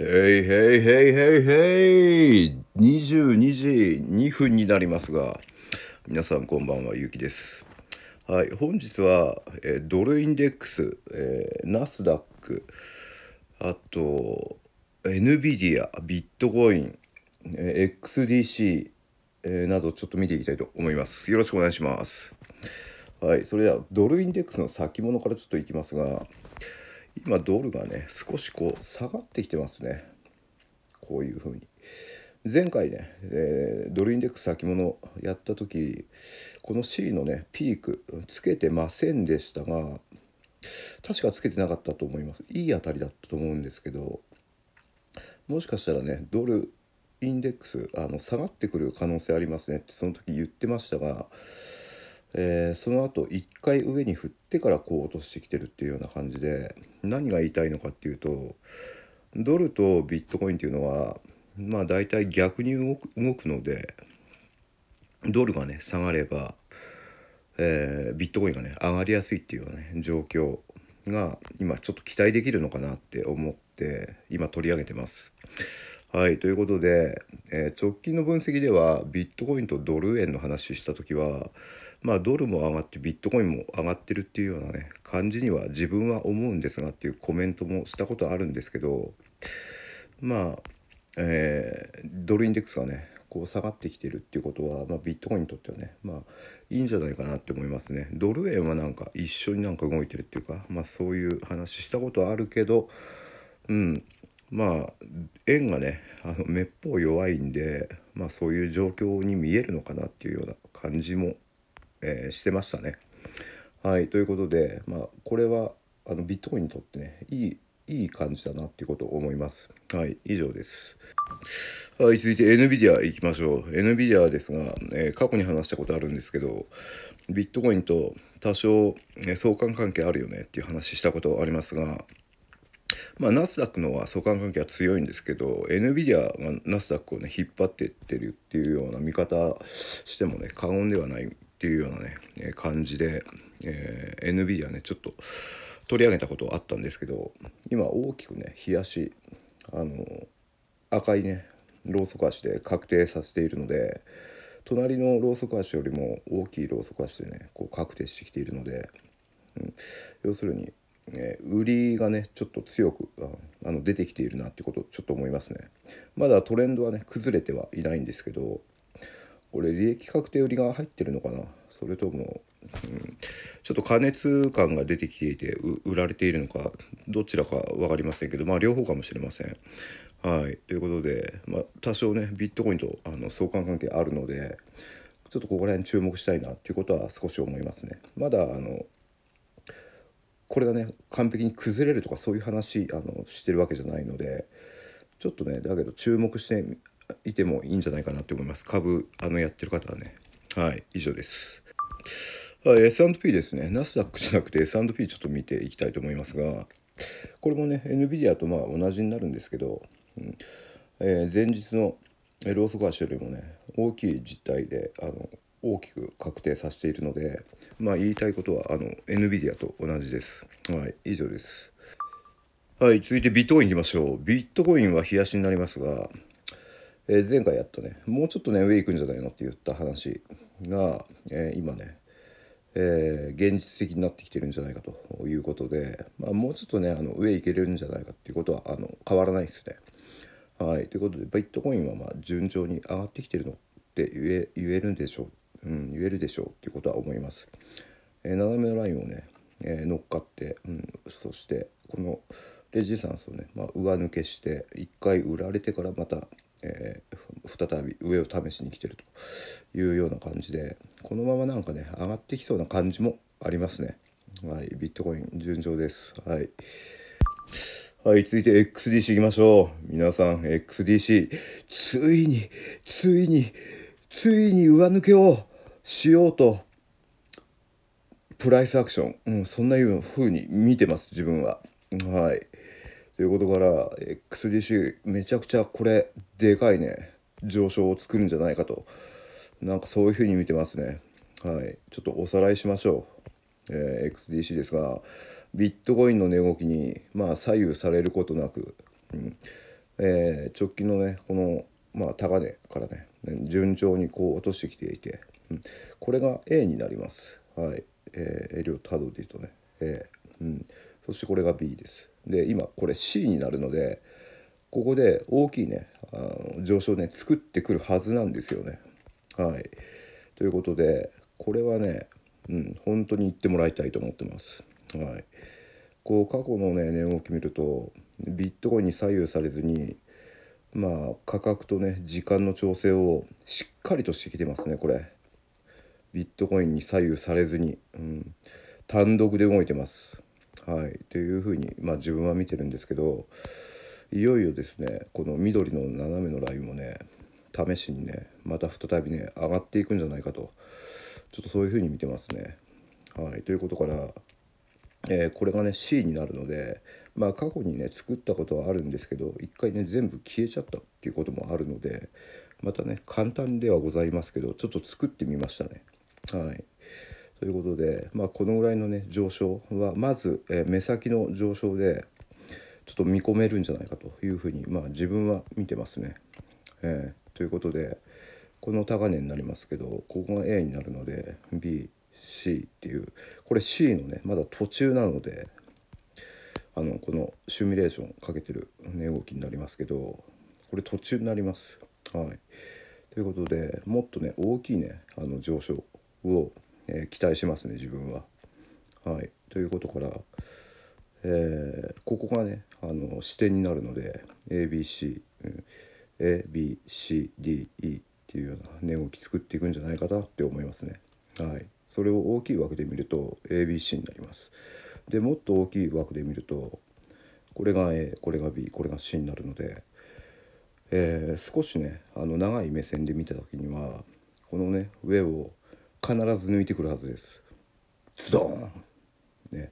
へいへいへいへいへい22時2分になりますが皆さんこんばんはゆうきですはい本日は、えドルインデックス、えー、ナスダックあと NVIDIA ビットコイン、えー、XDC、えー、などちょっと見ていきたいと思いますよろしくお願いしますはいそれではドルインデックスの先物からちょっといきますが今ドルがね少しこう下がってきてますねこういう風に前回ね、えー、ドルインデックス先物やった時この C のねピークつけてませんでしたが確かつけてなかったと思いますいい当たりだったと思うんですけどもしかしたらねドルインデックスあの下がってくる可能性ありますねってその時言ってましたがえー、その後1回上に振ってからこう落としてきてるっていうような感じで何が言いたいのかっていうとドルとビットコインっていうのはまあ大体逆に動く動くのでドルがね下がれば、えー、ビットコインがね上がりやすいっていうようなね状況が今ちょっと期待できるのかなって思って今取り上げてます。はいということで、えー、直近の分析ではビットコインとドル円の話した時はまあ、ドルも上がってビットコインも上がってるっていうようなね感じには自分は思うんですがっていうコメントもしたことあるんですけどまあ、えー、ドルインデックスがねこう下がってきてるっていうことは、まあ、ビットコインにとってはねまあいいんじゃないかなって思いますねドル円はなんか一緒になんか動いてるっていうかまあそういう話したことあるけどうんまあ円がねあのめっぽう弱いんでまあそういう状況に見えるのかなっていうような感じもえー、してましたね。はい、ということで、まあ、これはあのビットコインにとってねいいいい感じだなっていうことを思います。はい、以上です。はい、続いて NVIDIA 行きましょう。NVIDIA ですが、えー、過去に話したことあるんですけど、ビットコインと多少、ね、相関関係あるよねっていう話したことありますが、まあ、ナスダックのは相関関係は強いんですけど、NVIDIA がナスダックをね、引っ張ってってるっていうような見方してもね、過言ではないっていうようなね、え感じで、えー、n b はねちょっと取り上げたことあったんですけど今大きくね冷やしあの赤いねローソク足で確定させているので隣のローソク足よりも大きいローソク足でねこう確定してきているので、うん、要するに、えー、売りがねちょっと強くあの出てきているなってことちょっと思いますねまだトレンドはね崩れてはいないんですけどこれ利益確定売りが入ってるのかなそれとも、うん、ちょっと加熱感が出てきていて売られているのかどちらか分かりませんけどまあ両方かもしれません。はいということで、まあ、多少ねビットコインとあの相関関係あるのでちょっとここら辺注目したいなっていうことは少し思いますね。まだあのこれがね完璧に崩れるとかそういう話あのしてるわけじゃないのでちょっとねだけど注目していてもいいんじゃないかなって思います。株、あの、やってる方はね。はい、以上です。はい、S&P ですね。ナスダックじゃなくて S&P ちょっと見ていきたいと思いますが、これもね、NVIDIA とまあ同じになるんですけど、うん、えー、前日のローソク足よりもね、大きい実態で、あの、大きく確定させているので、まあ、言いたいことはあの NVIDIA と同じです。はい、以上です。はい、続いてビットコインいきましょう。ビットコインは冷やしになりますが、えー、前回やったねもうちょっとね上行くんじゃないのって言った話が、えー、今ね、えー、現実的になってきてるんじゃないかということで、まあ、もうちょっとねあの上行けるんじゃないかっていうことはあの変わらないですね。はい、ということでビットコインはまあ順調に上がってきてるのって言え言えるんでしょう、うん、言えるでしょうっていうことは思います。えー、斜めのラインをね、えー、乗っかって、うん、そしてこのレジスタンスをね、まあ、上抜けして1回売られてからまたえー、再び上を試しに来てるというような感じでこのままなんかね上がってきそうな感じもありますねはいビットコイン順調ですはいはい続いて XDC いきましょう皆さん XDC ついについについに上抜けをしようとプライスアクション、うん、そんなふうに見てます自分ははいということから XDC めちゃくちゃこれでかいね上昇を作るんじゃないかとなんかそういうふうに見てますねはいちょっとおさらいしましょう、えー、XDC ですがビットコインの値動きにまあ左右されることなく、うんえー、直近のねこのまあ高値からね順調にこう落としてきていて、うん、これが A になりますはい、えー、エリオタドディとね A、うん、そしてこれが B ですで今これ C になるのでここで大きいねあの上昇ね作ってくるはずなんですよね。はいということでこれはね、うん、本当に言ってもらいたいと思ってます。はい、こう過去のね値動き見るとビットコインに左右されずにまあ価格とね時間の調整をしっかりとしてきてますねこれ。ビットコインに左右されずに、うん、単独で動いてます。はい、というふうに、まあ、自分は見てるんですけどいよいよですねこの緑の斜めのラインもね試しにねまた再びね上がっていくんじゃないかとちょっとそういうふうに見てますね。はい、ということから、えー、これがね C になるので、まあ、過去にね作ったことはあるんですけど一回ね全部消えちゃったっていうこともあるのでまたね簡単ではございますけどちょっと作ってみましたね。はいということで、まあ、このぐらいのね上昇はまず、え目先の上昇でちょっと見込めるんじゃないかというふうに、まあ、自分は見てますね。えー、ということでこの高値になりますけどここが A になるので BC っていうこれ C のねまだ途中なのであのこのシミュレーションかけてる値動きになりますけどこれ途中になります。はい、ということでもっとね大きいねあの上昇をえー、期待しますね自分は。はい、ということから、えー、ここがねあの視点になるので ABC、うん、ABCDE っていうような値動き作っていくんじゃないかなって思いますね。はい、それを大きい枠で見ると ABC になります。でもっと大きい枠で見るとこれが A これが B これが C になるので、えー、少しねあの長い目線で見た時にはこのね上を必ず抜いてくるはずですーンね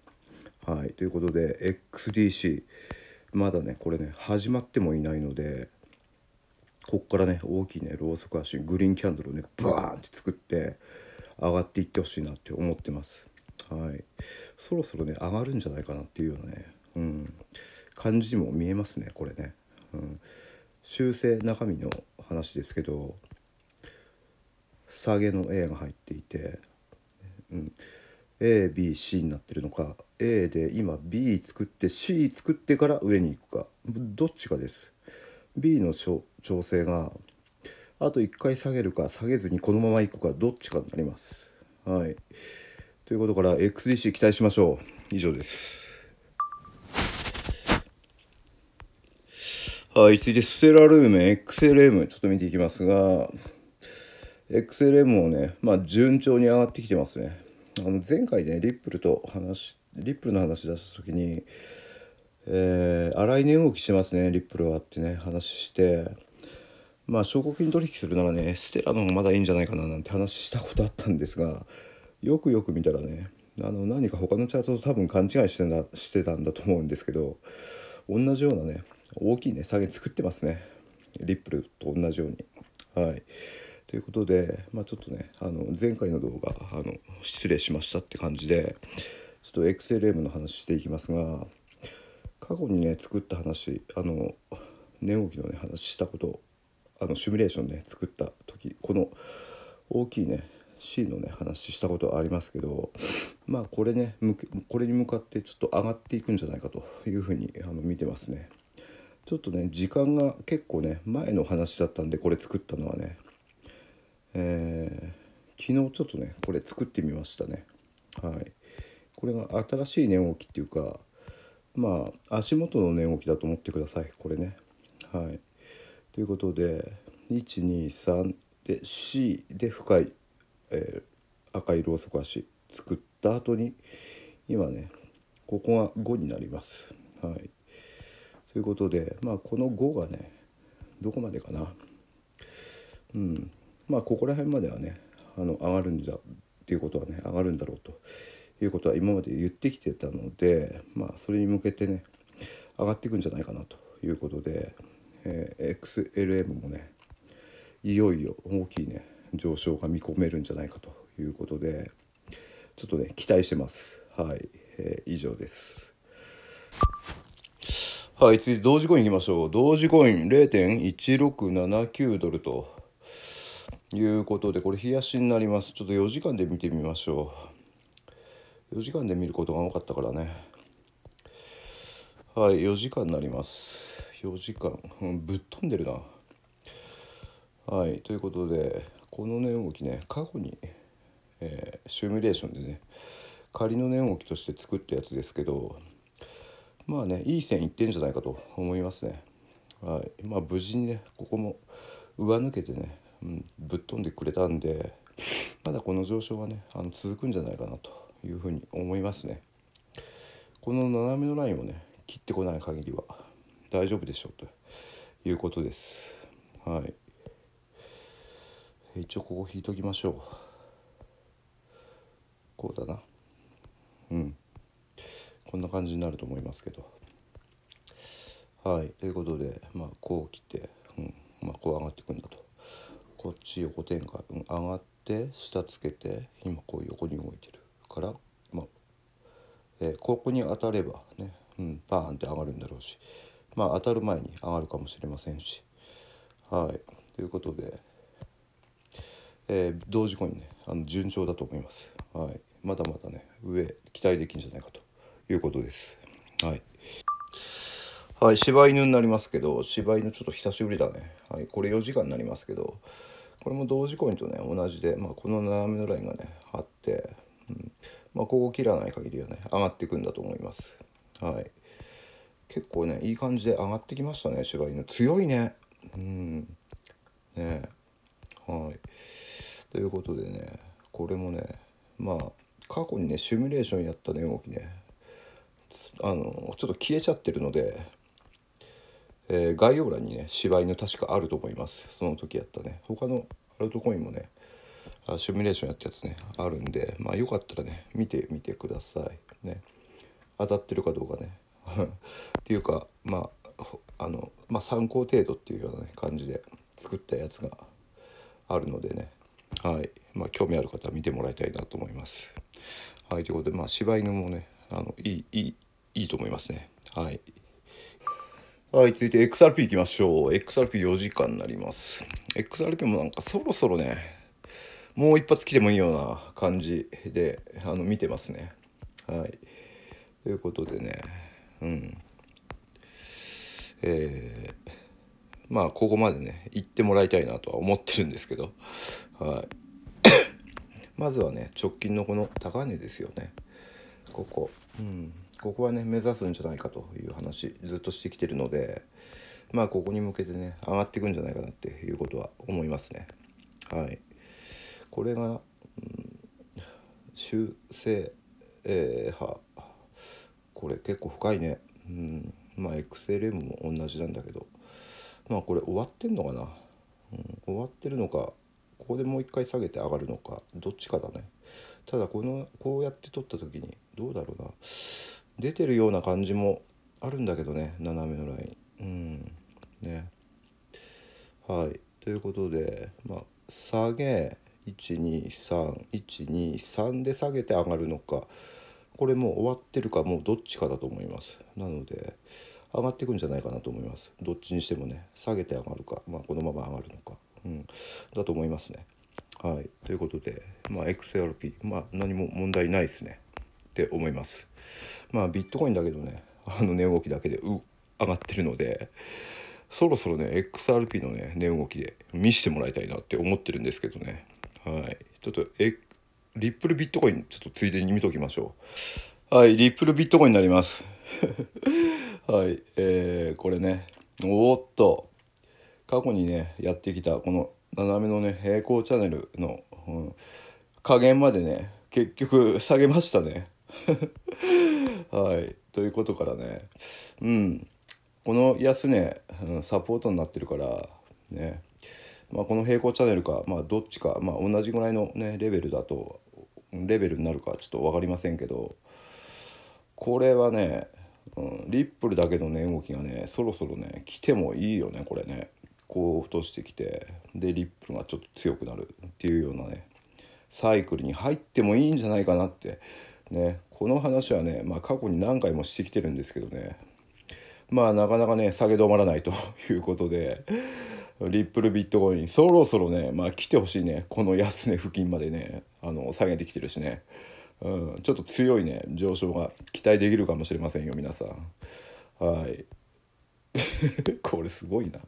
はいということで XDC まだねこれね始まってもいないのでこっからね大きいねろうそく足グリーンキャンドルをねバーンって作って上がっていってほしいなって思ってますはいそろそろね上がるんじゃないかなっていうようなねうん感じにも見えますねこれね、うん、修正中身の話ですけど下げの A が入っていて、うん、ABC になってるのか A で今 B 作って C 作ってから上に行くかどっちかです B の調整があと1回下げるか下げずにこのまま行くかどっちかになりますはいということから XDC 期待しましょう以上ですはい、次いてステラルーム、XLM、ちょっと見ていきますが、XLM もね、まあ、順調に上がってきてますね。あの前回ね、リップルと話、リップルの話出した時に、えー、荒い値動きしますね、リップルはってね、話して、まあ、証拠金取引するならね、ステラの方がまだいいんじゃないかななんて話したことあったんですが、よくよく見たらね、あの何か他のチャートと多分勘違いしてなしてたんだと思うんですけど、同じようなね、大きいね、下げ作ってますね。リップルと同じように。はい。ということで、まあ、ちょっとねあの前回の動画あの失礼しましたって感じでちょっと XLM の話していきますが過去にね作った話あの値動きのね話したことあのシミュレーションね作った時この大きいね C のね話したことありますけどまあこれねこれに向かってちょっと上がっていくんじゃないかというふうにあの見てますねちょっとね時間が結構ね前の話だったんでこれ作ったのはねえー、昨日ちょっとねこれ作ってみましたねはいこれが新しい寝起きっていうかまあ足元の寝起きだと思ってくださいこれねはいということで123で C で深い、えー、赤いろうそく足作った後に今ねここが5になりますはいということでまあこの5がねどこまでかなうんまあここら辺まではねあの上がるんだっていうことはね上がるんだろうということは今まで言ってきてたのでまあそれに向けてね上がっていくんじゃないかなということで、えー、XLM もねいよいよ大きいね上昇が見込めるんじゃないかということでちょっとね期待してますはい、えー、以上ですはい次同時コインいきましょう同時コイン0.1679ドルということでこれ冷やしになりますちょっと4時間で見てみましょう4時間で見ることが多かったからねはい4時間になります4時間、うん、ぶっ飛んでるなはいということでこの値、動きね過去に、えー、シミュレーションでね仮の値、動きとして作ったやつですけどまあねいい線いってんじゃないかと思いますねはいまあ無事にねここも上抜けてねうん、ぶっ飛んでくれたんでまだこの上昇はねあの続くんじゃないかなというふうに思いますね。この斜めのラインをね切ってこない限りは大丈夫でしょうということです。はい。一応ここ引いときましょう。こうだな。うん。こんな感じになると思いますけど。はい。ということで、まあ、こう切って、うん。まあ、こう上がっていくんだと。こっち横転が上がって下つけて今こう横に動いてるから、まあえー、ここに当たればね、うん、バーンって上がるんだろうし、まあ、当たる前に上がるかもしれませんし。はいということで、えー、同時刻にねあの順調だと思います。はい、まだまだね上期待できんじゃないかということです。はいはい、柴犬になりますけど、柴犬ちょっと久しぶりだね。はい、これ4時間になりますけど、これも同時コインとね、同じで、まあ、この斜めのラインがね、あって、うん、まあ、ここ切らない限りはね、上がっていくんだと思います。はい。結構ね、いい感じで上がってきましたね、柴犬。強いね。うん。ねはい。ということでね、これもね、まあ、過去にね、シミュレーションやったね、動きね。あのちょっと消えちゃってるのでえー、概要欄にね柴犬確かあると思いますその時やったね他のアルトコインもねシミュレーションやったやつねあるんでまあよかったらね見てみてくださいね当たってるかどうかね っていうかまああのまあ参考程度っていうような、ね、感じで作ったやつがあるのでねはいまあ興味ある方は見てもらいたいなと思いますはいということでまあ柴犬もねあのいいいいいいと思いますねはい。はい、続いて XRP 行きましょう。XRP4 時間になります。XRP もなんかそろそろね、もう一発来てもいいような感じで、あの、見てますね。はい。ということでね、うん。えー、まあ、ここまでね、行ってもらいたいなとは思ってるんですけど、はい。まずはね、直近のこの高値ですよね。ここ。うん。ここはね目指すんじゃないかという話ずっとしてきてるのでまあここに向けてね上がっていくんじゃないかなっていうことは思いますねはいこれが、うん、修正、えー、派これ結構深いねうんまあ XLM も同じなんだけどまあこれ終わってんのかな、うん、終わってるのかここでもう一回下げて上がるのかどっちかだねただこのこうやって取った時にどうだろうな出てるような感じもあるんだけどね斜めのラインうんねはいということでまあ下げ123123で下げて上がるのかこれもう終わってるかもうどっちかだと思いますなので上がっていくんじゃないかなと思いますどっちにしてもね下げて上がるか、まあ、このまま上がるのか、うん、だと思いますねはいということでまあ XRP まあ何も問題ないですねって思いますまあビットコインだけどねあの値動きだけでう上がってるのでそろそろね XRP のね値動きで見せてもらいたいなって思ってるんですけどねはいちょっとえリップルビットコインちょっとついでに見ときましょうはいリップルビットコインになります はいえー、これねおっと過去にねやってきたこの斜めのね平行チャンネルの、うん、加減までね結局下げましたね はい、ということからね、うん、この安値、うん、サポートになってるからね、まあ、この平行チャンネルか、まあ、どっちか、まあ、同じぐらいの、ね、レベルだとレベルになるかちょっと分かりませんけどこれはね、うん、リップルだけの値、ね、動きがねそろそろね来てもいいよねこれねこう落としてきてでリップルがちょっと強くなるっていうようなねサイクルに入ってもいいんじゃないかなってね、この話はね、まあ、過去に何回もしてきてるんですけどねまあなかなかね下げ止まらないということでリップルビットコインそろそろねまあ来てほしいねこの安値付近までねあの下げてきてるしね、うん、ちょっと強いね上昇が期待できるかもしれませんよ皆さんはい これすごいな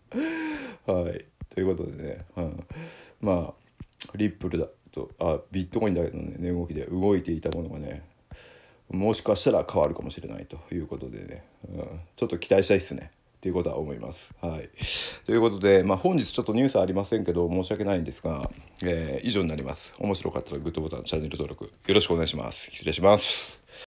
はいということでね、うん、まあリップルだとあビットコインだけの、ね、値動きで動いていたものがねもしかしたら変わるかもしれないということでね、うん、ちょっと期待したいですね。ということは思います。はい、ということで、まあ、本日ちょっとニュースありませんけど申し訳ないんですが、えー、以上になります。面白かったらグッドボタンチャンネル登録よろしくお願いします。失礼します。